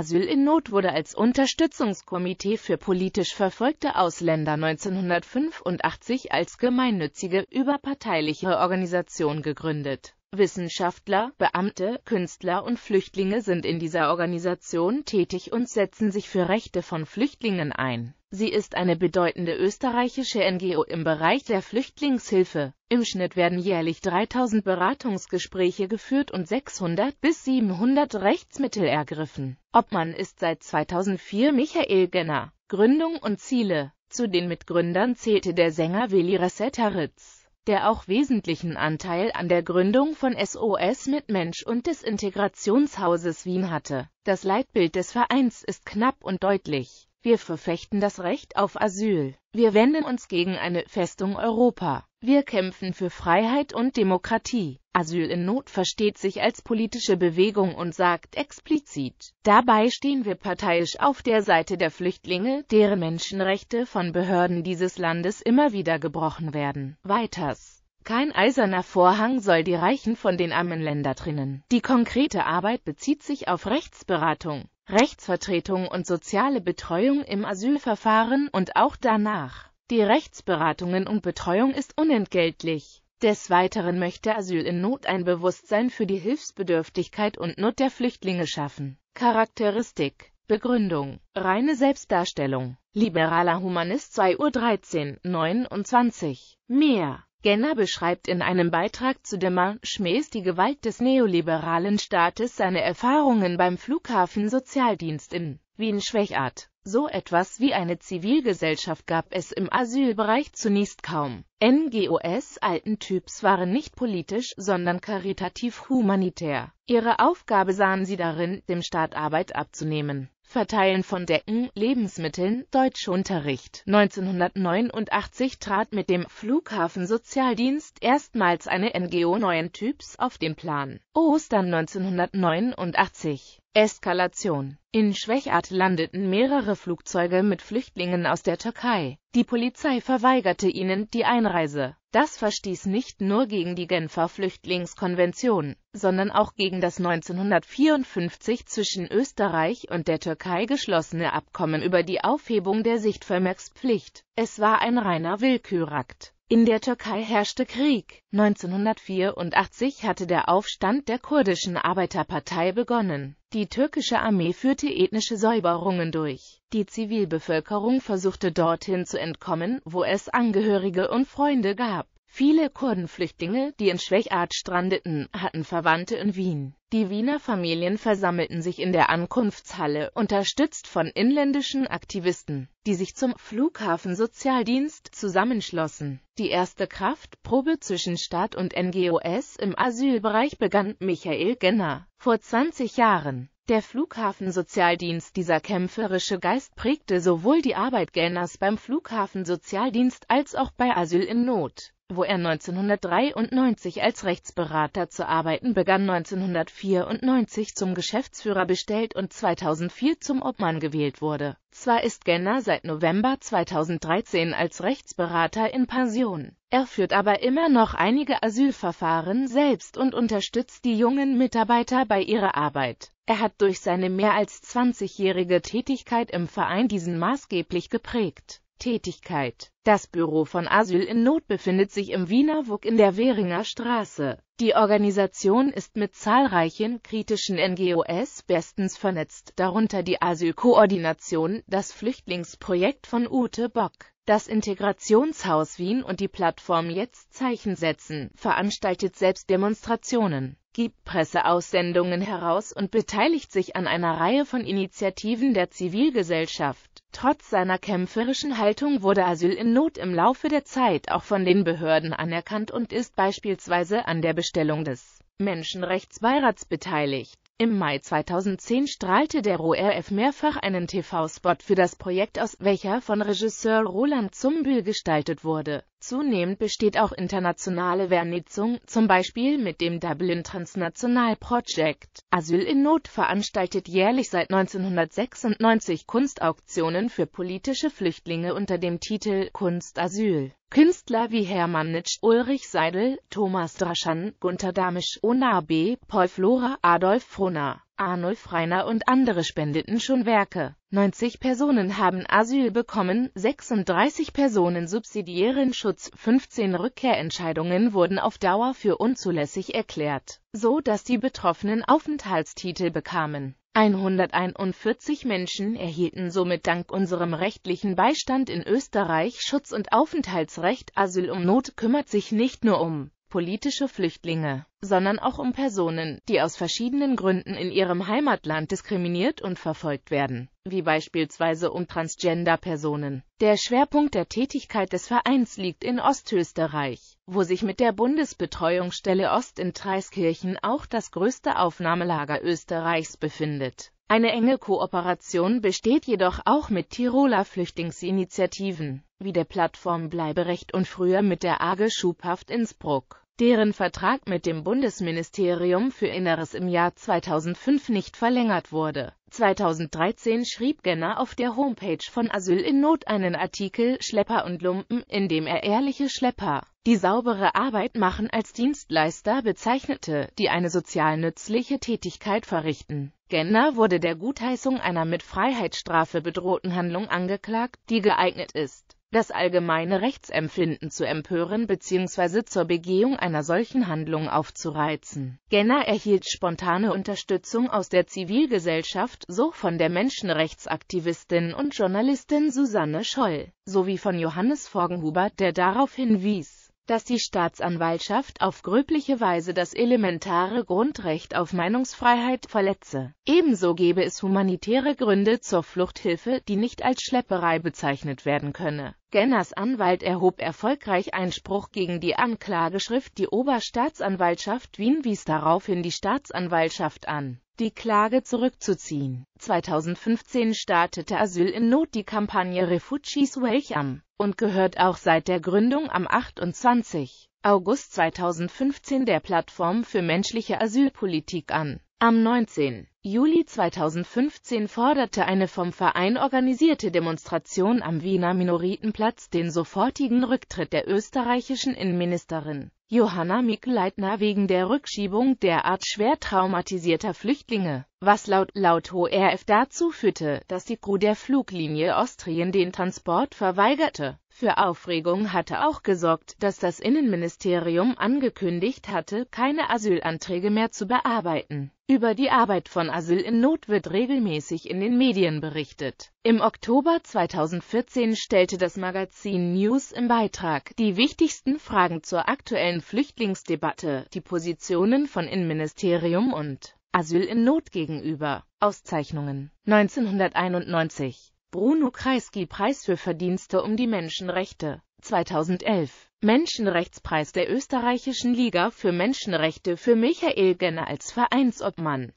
Asyl in Not wurde als Unterstützungskomitee für politisch verfolgte Ausländer 1985 als gemeinnützige überparteiliche Organisation gegründet. Wissenschaftler, Beamte, Künstler und Flüchtlinge sind in dieser Organisation tätig und setzen sich für Rechte von Flüchtlingen ein Sie ist eine bedeutende österreichische NGO im Bereich der Flüchtlingshilfe. Im Schnitt werden jährlich 3000 Beratungsgespräche geführt und 600 bis 700 Rechtsmittel ergriffen. Obmann ist seit 2004 Michael Genner. Gründung und Ziele Zu den Mitgründern zählte der Sänger Willi Reseteritz, der auch wesentlichen Anteil an der Gründung von SOS Mitmensch und des Integrationshauses Wien hatte. Das Leitbild des Vereins ist knapp und deutlich. Wir verfechten das Recht auf Asyl. Wir wenden uns gegen eine Festung Europa. Wir kämpfen für Freiheit und Demokratie. Asyl in Not versteht sich als politische Bewegung und sagt explizit, dabei stehen wir parteiisch auf der Seite der Flüchtlinge, deren Menschenrechte von Behörden dieses Landes immer wieder gebrochen werden. Weiters. Kein eiserner Vorhang soll die Reichen von den armen Länder trennen. Die konkrete Arbeit bezieht sich auf Rechtsberatung, Rechtsvertretung und soziale Betreuung im Asylverfahren und auch danach. Die Rechtsberatungen und Betreuung ist unentgeltlich. Des Weiteren möchte Asyl in Not ein Bewusstsein für die Hilfsbedürftigkeit und Not der Flüchtlinge schaffen. Charakteristik Begründung Reine Selbstdarstellung Liberaler Humanist 2 Uhr 13, 29 Mehr Genner beschreibt in einem Beitrag zu Demain Schmähs die Gewalt des neoliberalen Staates seine Erfahrungen beim Flughafen Sozialdienst in Wien Schwächart. So etwas wie eine Zivilgesellschaft gab es im Asylbereich zunächst kaum. NGOs alten Typs waren nicht politisch, sondern karitativ-humanitär. Ihre Aufgabe sahen sie darin, dem Staat Arbeit abzunehmen. Verteilen von Decken, Lebensmitteln, Deutschunterricht. 1989 trat mit dem Flughafensozialdienst erstmals eine NGO neuen Typs auf den Plan. Ostern 1989 Eskalation. In Schwächart landeten mehrere Flugzeuge mit Flüchtlingen aus der Türkei. Die Polizei verweigerte ihnen die Einreise. Das verstieß nicht nur gegen die Genfer Flüchtlingskonvention, sondern auch gegen das 1954 zwischen Österreich und der Türkei geschlossene Abkommen über die Aufhebung der Sichtvermerkspflicht. Es war ein reiner Willkürakt in der Türkei herrschte Krieg. 1984 hatte der Aufstand der kurdischen Arbeiterpartei begonnen. Die türkische Armee führte ethnische Säuberungen durch. Die Zivilbevölkerung versuchte dorthin zu entkommen, wo es Angehörige und Freunde gab. Viele Kurdenflüchtlinge, die in Schwächart strandeten, hatten Verwandte in Wien. Die Wiener Familien versammelten sich in der Ankunftshalle, unterstützt von inländischen Aktivisten, die sich zum Flughafensozialdienst zusammenschlossen. Die erste Kraftprobe zwischen Staat und NGOs im Asylbereich begann Michael Genner vor 20 Jahren. Der Flughafensozialdienst dieser kämpferische Geist prägte sowohl die Arbeit Genners beim Flughafensozialdienst als auch bei Asyl in Not wo er 1993 als Rechtsberater zu arbeiten begann, 1994 zum Geschäftsführer bestellt und 2004 zum Obmann gewählt wurde. Zwar ist Genner seit November 2013 als Rechtsberater in Pension. Er führt aber immer noch einige Asylverfahren selbst und unterstützt die jungen Mitarbeiter bei ihrer Arbeit. Er hat durch seine mehr als 20-jährige Tätigkeit im Verein diesen maßgeblich geprägt. Tätigkeit. Das Büro von Asyl in Not befindet sich im Wiener Wuck in der Währinger Straße. Die Organisation ist mit zahlreichen kritischen NGOs bestens vernetzt, darunter die Asylkoordination, das Flüchtlingsprojekt von Ute Bock, das Integrationshaus Wien und die Plattform Jetzt Zeichen setzen, veranstaltet selbst Demonstrationen gibt Presseaussendungen heraus und beteiligt sich an einer Reihe von Initiativen der Zivilgesellschaft. Trotz seiner kämpferischen Haltung wurde Asyl in Not im Laufe der Zeit auch von den Behörden anerkannt und ist beispielsweise an der Bestellung des Menschenrechtsbeirats beteiligt. Im Mai 2010 strahlte der RORF mehrfach einen TV-Spot für das Projekt aus, welcher von Regisseur Roland Zumbühl gestaltet wurde Zunehmend besteht auch internationale Vernetzung, zum Beispiel mit dem Dublin Transnational Project. Asyl in Not veranstaltet jährlich seit 1996 Kunstauktionen für politische Flüchtlinge unter dem Titel Kunst Asyl. Künstler wie Hermann Nitsch, Ulrich Seidel, Thomas Draschan, Gunter Damisch, Ona B., Paul Flora, Adolf Frohner Arnulf Reiner und andere spendeten schon Werke. 90 Personen haben Asyl bekommen, 36 Personen subsidiären Schutz, 15 Rückkehrentscheidungen wurden auf Dauer für unzulässig erklärt, so dass die Betroffenen Aufenthaltstitel bekamen. 141 Menschen erhielten somit dank unserem rechtlichen Beistand in Österreich Schutz und Aufenthaltsrecht. Asyl um Not kümmert sich nicht nur um politische Flüchtlinge, sondern auch um Personen, die aus verschiedenen Gründen in ihrem Heimatland diskriminiert und verfolgt werden, wie beispielsweise um Transgender-Personen. Der Schwerpunkt der Tätigkeit des Vereins liegt in Ostösterreich, wo sich mit der Bundesbetreuungsstelle Ost in Treiskirchen auch das größte Aufnahmelager Österreichs befindet. Eine enge Kooperation besteht jedoch auch mit Tiroler Flüchtlingsinitiativen wie der Plattform Bleiberecht und früher mit der AG Schubhaft Innsbruck, deren Vertrag mit dem Bundesministerium für Inneres im Jahr 2005 nicht verlängert wurde. 2013 schrieb Genner auf der Homepage von Asyl in Not einen Artikel Schlepper und Lumpen, in dem er ehrliche Schlepper, die saubere Arbeit machen als Dienstleister bezeichnete, die eine sozial nützliche Tätigkeit verrichten. Genner wurde der Gutheißung einer mit Freiheitsstrafe bedrohten Handlung angeklagt, die geeignet ist, das allgemeine Rechtsempfinden zu empören bzw. zur Begehung einer solchen Handlung aufzureizen. Genner erhielt spontane Unterstützung aus der Zivilgesellschaft, so von der Menschenrechtsaktivistin und Journalistin Susanne Scholl, sowie von Johannes Forgenhuber, der darauf hinwies dass die Staatsanwaltschaft auf gröbliche Weise das elementare Grundrecht auf Meinungsfreiheit verletze. Ebenso gebe es humanitäre Gründe zur Fluchthilfe, die nicht als Schlepperei bezeichnet werden könne. Genners Anwalt erhob erfolgreich Einspruch gegen die Anklageschrift. Die Oberstaatsanwaltschaft Wien wies daraufhin die Staatsanwaltschaft an die Klage zurückzuziehen. 2015 startete Asyl in Not die Kampagne Refugees Welcome und gehört auch seit der Gründung am 28. August 2015 der Plattform für menschliche Asylpolitik an. Am 19. Juli 2015 forderte eine vom Verein organisierte Demonstration am Wiener Minoritenplatz den sofortigen Rücktritt der österreichischen Innenministerin. Johanna Mikl-Leitner wegen der Rückschiebung derart schwer traumatisierter Flüchtlinge was laut ORF dazu führte, dass die Crew der Fluglinie Austrien den Transport verweigerte. Für Aufregung hatte auch gesorgt, dass das Innenministerium angekündigt hatte, keine Asylanträge mehr zu bearbeiten. Über die Arbeit von Asyl in Not wird regelmäßig in den Medien berichtet. Im Oktober 2014 stellte das Magazin News im Beitrag die wichtigsten Fragen zur aktuellen Flüchtlingsdebatte, die Positionen von Innenministerium und Asyl in Not gegenüber. Auszeichnungen 1991 Bruno Kreisky Preis für Verdienste um die Menschenrechte 2011 Menschenrechtspreis der österreichischen Liga für Menschenrechte für Michael Genner als Vereinsobmann